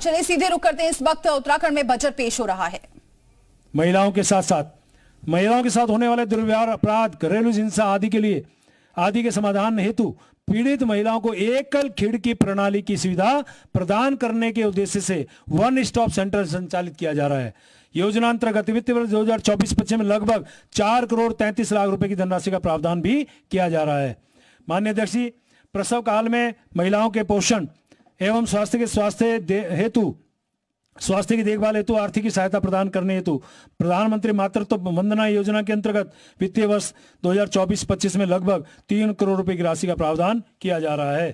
चलिए सीधे रुक करते हैं इस वक्त उत्तराखंड में बजट पेश हो रहा है महिलाओं के साथ साथ महिलाओं के साथ होने वाले दुर्व्यवहार अपराध घरेलू हिंसा आदि के लिए आदि के समाधान हेतु पीड़ित महिलाओं को एकल खिड़की प्रणाली की सुविधा प्रदान करने के उद्देश्य से वन स्टॉप सेंटर संचालित किया जा रहा है योजना अंतर्गत वित्त वर्ष दो हजार चौबीस पच्चीस में लगभग चार करोड़ तैंतीस लाख रुपए की धनराशि का प्रावधान भी किया जा रहा है मान्य अध्यक्ष प्रसव काल में महिलाओं के पोषण एवं स्वास्थ्य के स्वास्थ्य हेतु स्वास्थ्य की देखभाल हेतु आर्थिक सहायता प्रदान करने हेतु प्रधानमंत्री मातृत्व तो वंदना योजना के अंतर्गत वित्तीय वर्ष 2024-25 में लगभग तीन करोड़ रुपए की राशि का प्रावधान किया जा रहा है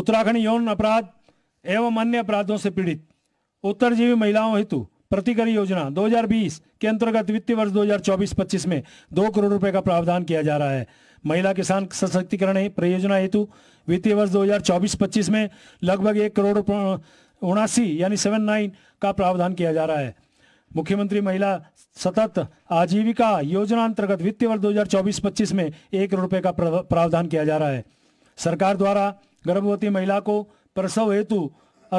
उत्तराखंड यौन अपराध एवं अन्य अपराधों से पीड़ित उत्तरजीवी महिलाओं हेतु प्रतिकर योजना 2020 के अंतर्गत वित्तीय वर्ष 2024-25 में दो करोड़ रुपए का प्रावधान किया जा रहा है महिला किसान सशक्तिकरण परियोजना हेतु वित्तीय वर्ष 2024-25 में लगभग एक करोड़ उनासी यानी सेवन नाइन का प्रावधान किया जा रहा है मुख्यमंत्री महिला सतत आजीविका योजना अंतर्गत वित्तीय वर्ष 2024-25 में एक करोड़ रुपए का प्रावधान किया जा रहा है सरकार द्वारा गर्भवती महिला को प्रसव हेतु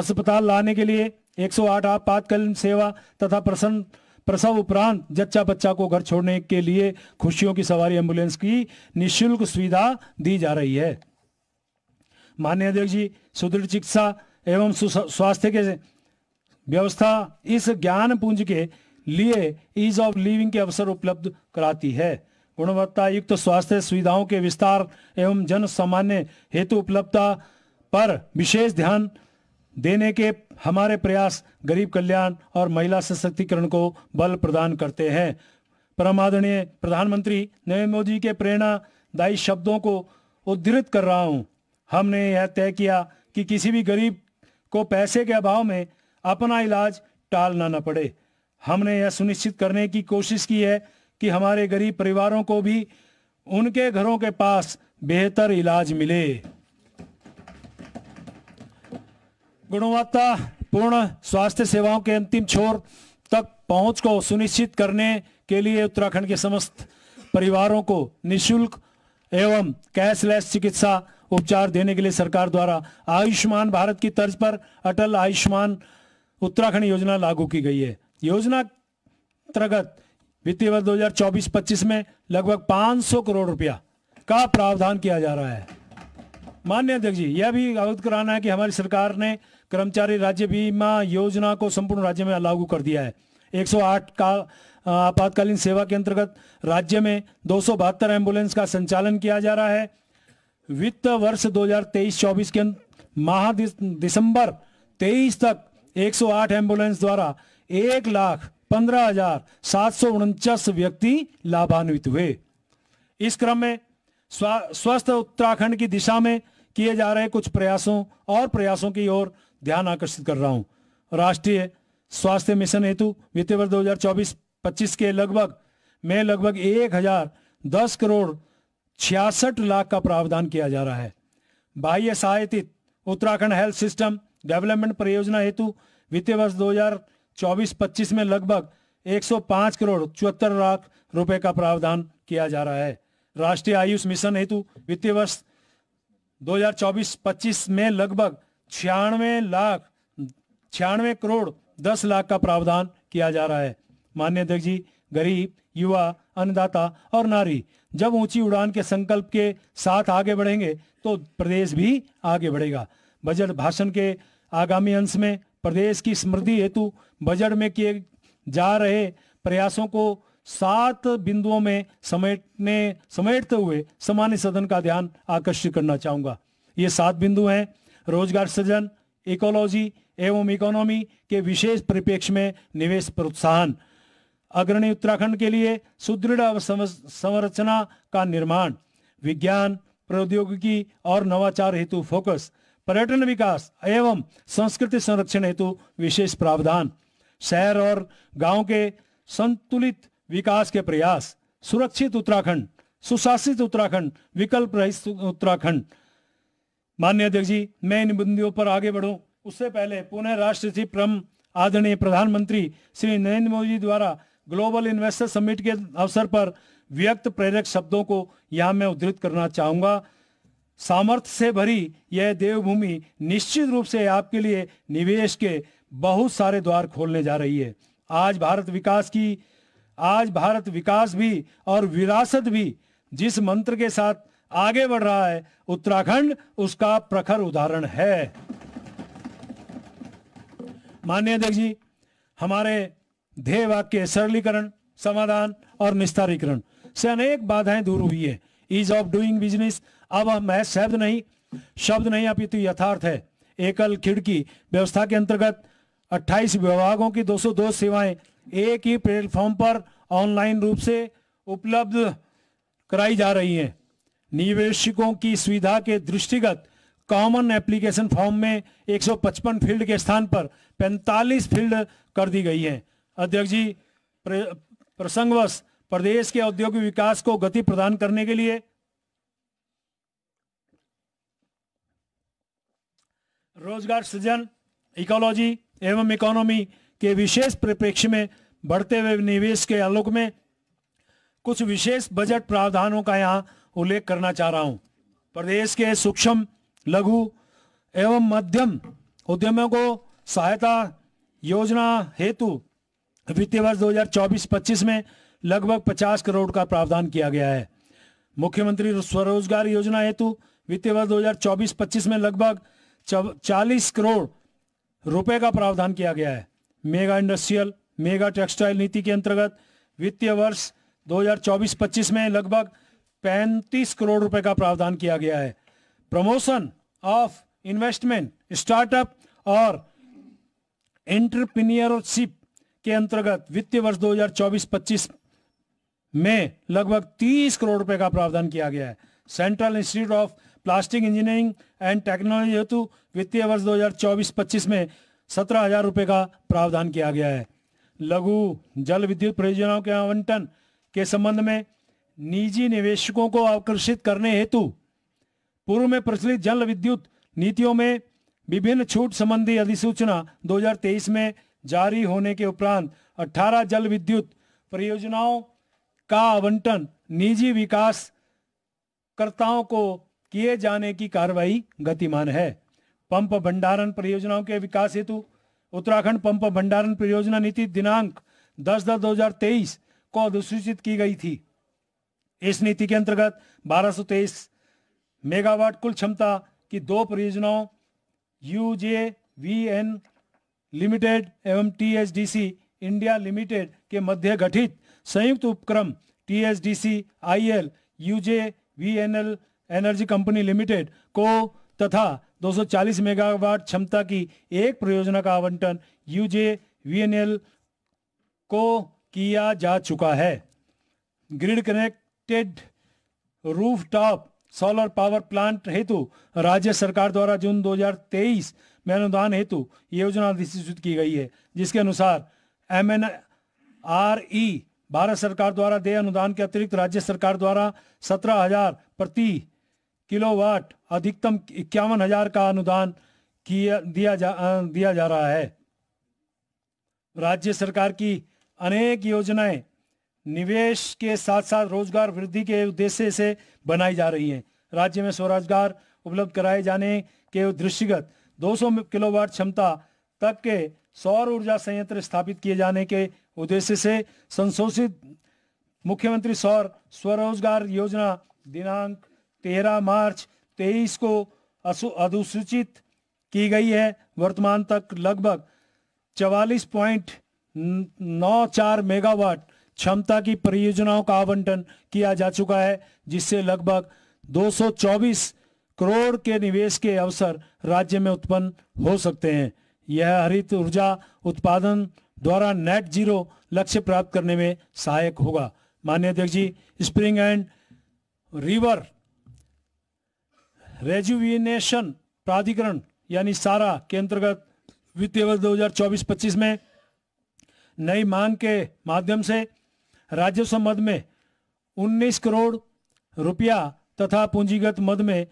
अस्पताल लाने के लिए 108 आपातकालीन सेवा तथा प्रसन्न प्रसव उपरांत जच्चा बच्चा को घर छोड़ने के लिए खुशियों की सवारी एम्बुलेंस की निशुल्क सुविधा दी जा रही है माननीय अध्यक्ष जी सुदृढ़ चिकित्सा एवं स्वास्थ्य के व्यवस्था इस ज्ञान पूंज के लिए ईज ऑफ लिविंग के अवसर उपलब्ध कराती है गुणवत्ता युक्त तो स्वास्थ्य सुविधाओं के विस्तार एवं जन सामान्य हेतु उपलब्धता पर विशेष ध्यान देने के हमारे प्रयास गरीब कल्याण और महिला सशक्तिकरण को बल प्रदान करते हैं आदरणीय प्रधानमंत्री नरेंद्र मोदी के प्रेरणादायी शब्दों को उद्धृत कर रहा हूँ हमने यह तय किया कि किसी भी गरीब को पैसे के अभाव में अपना इलाज टालना न पड़े हमने यह सुनिश्चित करने की कोशिश की है कि हमारे गरीब परिवारों को भी उनके घरों के पास बेहतर इलाज मिले गुणवत्तापूर्ण स्वास्थ्य सेवाओं के अंतिम छोर तक पहुंच को सुनिश्चित करने के लिए उत्तराखंड के समस्त परिवारों को निशुल्क एवं कैशलेस चिकित्सा उपचार देने के लिए सरकार द्वारा आयुष्मान भारत की तर्ज पर अटल आयुष्मान उत्तराखंड योजना लागू की गई है योजना अंतर्गत वित्तीय वर्ष दो हजार में लगभग 500 करोड़ रुपया का प्रावधान किया जा रहा है मान्य अध्यक्ष जी यह भी अवगत कराना है कि हमारी सरकार ने कर्मचारी राज्य बीमा योजना को संपूर्ण राज्य में लागू कर दिया है 108 का आपातकालीन सेवा के अंतर्गत राज्य में दो एम्बुलेंस का संचालन किया जा रहा है वित्त वर्ष 2023-24 के माह दिसंबर 23 तक 108 एम्बुलेंस द्वारा एक लाख पंद्रह हजार सात सौ उनचास व्यक्ति लाभान्वित हुए इस क्रम में स्वस्थ उत्तराखंड की दिशा में किए जा रहे कुछ प्रयासों और प्रयासों की ओर ध्यान आकर्षित कर रहा हूँ राष्ट्रीय स्वास्थ्य मिशन हेतु वित्तीय वर्ष दो हजार के लगभग में लगभग एक हजार दस करोड़ छियासठ लाख का प्रावधान किया जा रहा है बाह्य सहायतित उत्तराखंड हेल्थ सिस्टम डेवलपमेंट परियोजना हेतु वित्तीय वर्ष 2024-25 में लगभग 105 करोड़ चौहत्तर लाख रुपए का प्रावधान किया जा रहा है राष्ट्रीय आयुष मिशन हेतु वित्तीय वर्ष 2024-25 में लगभग छियानवे लाख छियानवे करोड़ दस लाख का प्रावधान किया जा रहा है मान्य अध्यक्ष जी गरीब युवा अन्नदाता और नारी जब ऊंची उड़ान के संकल्प के साथ आगे बढ़ेंगे तो प्रदेश भी आगे बढ़ेगा बजट भाषण के आगामी अंश में प्रदेश की समृद्धि हेतु बजट में किए जा रहे प्रयासों को सात बिंदुओं में समेटने समेटते हुए सामान्य सदन का ध्यान आकर्षित करना चाहूँगा ये सात बिंदु हैं रोजगार सृजन इकोलॉजी एवं इकोनॉमी के विशेष परिप्रेक्ष्य में निवेश प्रोत्साहन अग्रणी उत्तराखंड के लिए सुदृढ़ संरचना का निर्माण विज्ञान प्रौद्योगिकी और नवाचार हेतु फोकस पर्यटन विकास एवं संस्कृति संरक्षण हेतु विशेष प्रावधान शहर और गांव के संतुलित विकास के प्रयास सुरक्षित उत्तराखंड सुशासित उत्तराखंड विकल्प रहित उत्तराखंड माननीय अध्यक्ष जी मैं इन बिंदुओं पर आगे बढ़ूं उससे पहले पुनः राष्ट्रीय प्रम आदरणीय प्रधानमंत्री श्री नरेंद्र मोदी जी द्वारा ग्लोबल इन्वेस्टर समिट के अवसर पर व्यक्त प्रेरक शब्दों को यहाँ मैं उद्धृत करना चाहूंगा सामर्थ्य से भरी यह देवभूमि निश्चित रूप से आपके लिए निवेश के बहुत सारे द्वार खोलने जा रही है आज भारत विकास की आज भारत विकास भी और विरासत भी जिस मंत्र के साथ आगे बढ़ रहा है उत्तराखंड उसका प्रखर उदाहरण है मान्य अध्यक्ष जी हमारे ध्येय वाक्य सरलीकरण समाधान और निस्तारीकरण से अनेक बाधाएं दूर हुई है ईज ऑफ डूइंग बिजनेस अब महज शब्द नहीं शब्द नहीं अपितु तो यथार्थ है एकल खिड़की व्यवस्था के अंतर्गत 28 विभागों की 202 सेवाएं एक ही प्लेटफॉर्म पर ऑनलाइन रूप से उपलब्ध कराई जा रही हैं निवेशकों की सुविधा के दृष्टिगत कॉमन एप्लीकेशन फॉर्म में 155 फील्ड के स्थान पर 45 फील्ड कर दी गई है अध्यक्ष जी प्रसंगवश प्रदेश के औद्योगिक विकास को गति प्रदान करने के लिए रोजगार सृजन इकोलॉजी एवं इकोनॉमी के विशेष परिप्रेक्ष्य में बढ़ते हुए निवेश के आलोक में कुछ विशेष बजट प्रावधानों का यहाँ उल्लेख करना चाह रहा हूं प्रदेश के सूक्ष्म लघु एवं मध्यम उद्यमों को सहायता योजना हेतु वित्तीय वर्ष 2024-25 में लगभग 50 करोड़ का प्रावधान किया गया है मुख्यमंत्री स्वरोजगार योजना हेतु वित्तीय वर्ष 2024-25 में लगभग 40 करोड़ रुपए का प्रावधान किया गया है मेगा इंडस्ट्रियल मेगा टेक्सटाइल नीति के अंतर्गत वित्तीय वर्ष 2024-25 में लगभग पैंतीस करोड़ रुपए का प्रावधान किया गया है प्रमोशन ऑफ इन्वेस्टमेंट स्टार्टअप और एंटरप्रीनियरशिप के अंतर्गत वित्तीय वर्ष 2024-25 में लगभग 30 करोड़ रुपए का प्रावधान किया गया है central institute of plastic engineering and technology हेतु वित्तीय वर्ष 2024-25 में सत्रह हजार रुपये का प्रावधान किया गया है लघु जल विद्युत परियोजनाओं के आवंटन के संबंध में निजी निवेशकों को आकर्षित करने हेतु पूर्व में प्रचलित जल विद्युत नीतियों में विभिन्न छूट संबंधी अधिसूचना 2023 में जारी होने के उपरांत 18 जल विद्युत परियोजनाओं का आवंटन निजी विकासकर्ताओं को किए जाने की कार्रवाई गतिमान है पंप भंडारण परियोजनाओं के विकास हेतु उत्तराखंड पंप भंडारण परियोजना नीति दिनांक 10 दस दो को अधिसूचित की गई थी इस नीति के अंतर्गत 1223 मेगावाट कुल क्षमता की दो परियोजनाओं U J V N limited एवं टीएसडीसी इंडिया लिमिटेड के मध्य गठित संयुक्त उपक्रम TSDC IL U J L energy company limited को तथा 240 मेगावाट क्षमता की एक परियोजना का आवंटन यूजे एल को किया जा चुका है grid connect lifted rooftop solar power plant हेतु राज्य सरकार द्वारा जून 2023 में अनुदान हेतु योजना अधिसूचित की गई है जिसके अनुसार M N R E Bharat सरकार द्वारा देय अनुदान के अतिरिक्त राज्य सरकार द्वारा सत्रह हजार प्रति किलोवाट अधिकतम इक्यावन हजार का अनुदान किया दिया जा दिया जा रहा है राज्य सरकार की अनेक योजनाएं निवेश के साथ साथ रोजगार वृद्धि के उद्देश्य से बनाई जा रही है राज्य में स्वरोजगार उपलब्ध कराए जाने के दृष्टिगत 200 किलोवाट क्षमता तक के सौर ऊर्जा संयंत्र स्थापित किए जाने के उद्देश्य से संशोधित मुख्यमंत्री सौर स्वरोजगार योजना दिनांक 13 मार्च 23 को अधिसूचित की गई है वर्तमान तक लगभग चवालीस मेगावाट क्षमता की परियोजनाओं का आवंटन किया जा चुका है जिससे लगभग 224 करोड़ के निवेश के अवसर राज्य में उत्पन्न हो सकते हैं यह हरित ऊर्जा उत्पादन द्वारा नेट जीरो लक्ष्य प्राप्त करने में सहायक होगा मान्य अध्यक्ष जी स्प्रिंग एंड रिवर रेजुविनेशन प्राधिकरण यानी सारा के अंतर्गत वित्तीय वर्ष 2024-25 में नई मांग के माध्यम से राजस्व मद में 19 करोड़ रुपया तथा पूंजीगत मद में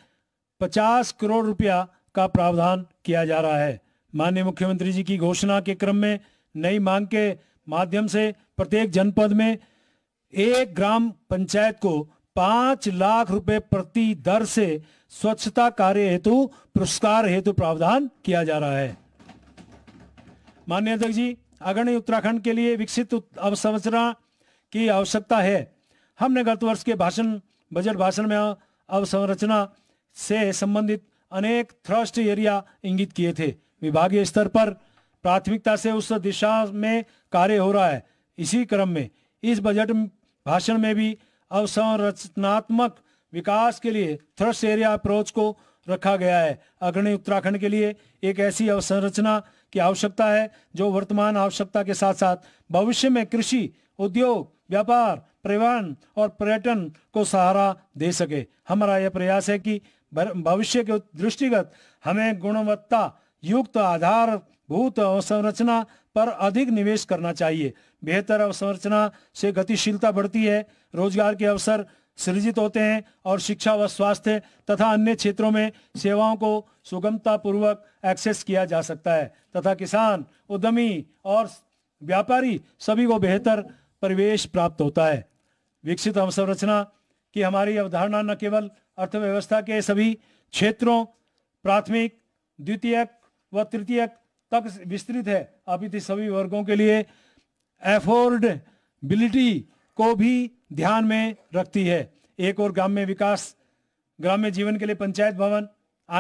50 करोड़ रुपया का प्रावधान किया जा रहा है माननीय मुख्यमंत्री जी की घोषणा के क्रम में नई मांग के माध्यम से प्रत्येक जनपद में एक ग्राम पंचायत को पांच लाख रुपए प्रति दर से स्वच्छता कार्य हेतु पुरस्कार हेतु प्रावधान किया जा रहा है मान्य अध्यक्ष जी अग्रणी उत्तराखंड के लिए विकसित अवसंरचना की आवश्यकता है हमने गत वर्ष के भाषण बजट भाषण में अवसंरचना से संबंधित अनेक थ्रस्ट एरिया इंगित किए थे विभागीय स्तर पर प्राथमिकता से उस दिशा में कार्य हो रहा है इसी क्रम में इस बजट भाषण में भी अवसंरचनात्मक विकास के लिए थ्रस्ट एरिया अप्रोच को रखा गया है अग्रणी उत्तराखंड के लिए एक ऐसी अवसंरचना की आवश्यकता है जो वर्तमान आवश्यकता के साथ साथ भविष्य में कृषि उद्योग व्यापार परिवहन और पर्यटन को सहारा दे सके हमारा यह प्रयास है कि भविष्य के दृष्टिगत हमें गुणवत्ता युक्त आधार भूत अवसंरचना पर अधिक निवेश करना चाहिए बेहतर अवसंरचना से गतिशीलता बढ़ती है रोजगार के अवसर सृजित होते हैं और शिक्षा व स्वास्थ्य तथा अन्य क्षेत्रों में सेवाओं को सुगमतापूर्वक एक्सेस किया जा सकता है तथा किसान उद्यमी और व्यापारी सभी को बेहतर परिवेश प्राप्त होता है विकसित अवसंरचना की हमारी अवधारणा न केवल अर्थव्यवस्था के सभी क्षेत्रों प्राथमिक द्वितीयक व तृतीयक तक विस्तृत है अपितु सभी वर्गों के लिए एफोर्डबिलिटी को भी ध्यान में रखती है एक और ग्राम्य विकास ग्राम्य जीवन के लिए पंचायत भवन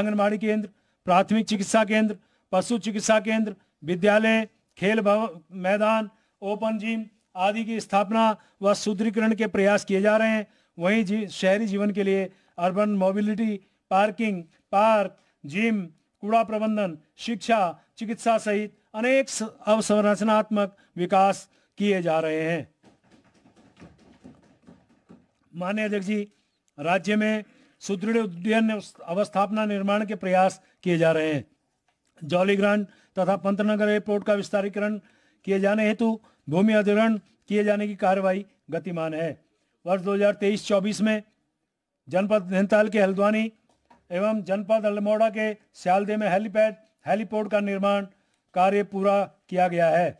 आंगनबाड़ी केंद्र प्राथमिक चिकित्सा केंद्र पशु चिकित्सा केंद्र विद्यालय खेल भवन मैदान ओपन जिम आदि की स्थापना व सुदृढ़ीकरण के प्रयास किए जा रहे हैं वहीं जी, शहरी जीवन के लिए urban mobility parking park gym कूड़ा प्रबंधन शिक्षा चिकित्सा सहित अनेक अवसंरचनात्मक विकास किए जा रहे हैं मान्य अध्यक्ष जी राज्य में सुदृढ़ उद्यन अवस्थापना निर्माण के प्रयास किए जा रहे हैं जौलीग्रांड तथा पंतनगर एयरपोर्ट का विस्तारीकरण किए जाने हेतु भूमि अधिग्रहण किए जाने की कार्रवाई गतिमान है वर्ष 2023-24 में जनपद नैनीताल के हल्द्वानी एवं जनपद अल्मोड़ा के सियालदे में हेलीपैड हेलीपोर्ट का निर्माण कार्य पूरा किया गया है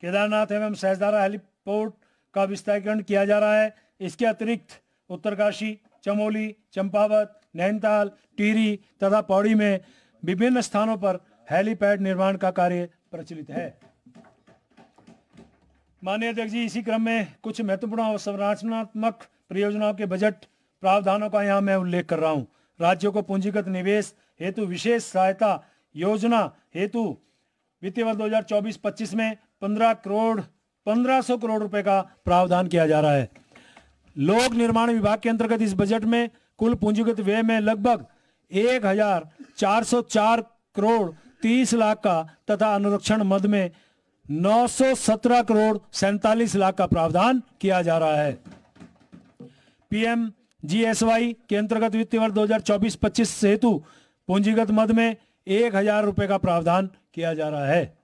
केदारनाथ एवं सहजदारा हेलीपोर्ट का विस्तारीकरण किया जा रहा है इसके अतिरिक्त उत्तरकाशी चमोली चंपावत नैनीताल टिहरी तथा पौड़ी में विभिन्न स्थानों पर हेलीपैड निर्माण का कार्य प्रचलित है माननीय अध्यक्ष जी इसी क्रम में कुछ महत्वपूर्ण और संरचनात्मक परियोजनाओं के बजट प्रावधानों का यहाँ मैं उल्लेख कर रहा हूँ राज्यों को पूंजीगत निवेश हेतु विशेष सहायता योजना हेतु वित्तीय वर्ष 2024 हजार में 15 करोड़ 1500 करोड़ रुपए का प्रावधान किया जा रहा है लोक निर्माण विभाग के अंतर्गत इस बजट में कुल पूंजीगत व्यय में लगभग 1404 करोड़ 30 लाख का तथा अनुरक्षण मद में 917 करोड़ सैतालीस लाख का प्रावधान किया जा रहा है पीएम जीएसवाई के अंतर्गत वित्तीय वर्ष 2024-25 हेतु पूंजीगत मद में एक हजार रुपए का प्रावधान किया जा रहा है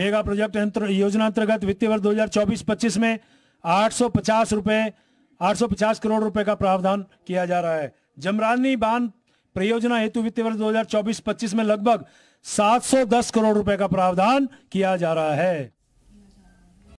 मेगा प्रोजेक्ट योजना अंतर्गत वित्तीय वर्ष 2024-25 में 850 रुपए 850 करोड़ रुपए का प्रावधान किया जा रहा है जमरानी बांध परियोजना हेतु वित्तीय वर्ष 2024-25 में लगभग 710 करोड़ रुपए का प्रावधान किया जा रहा है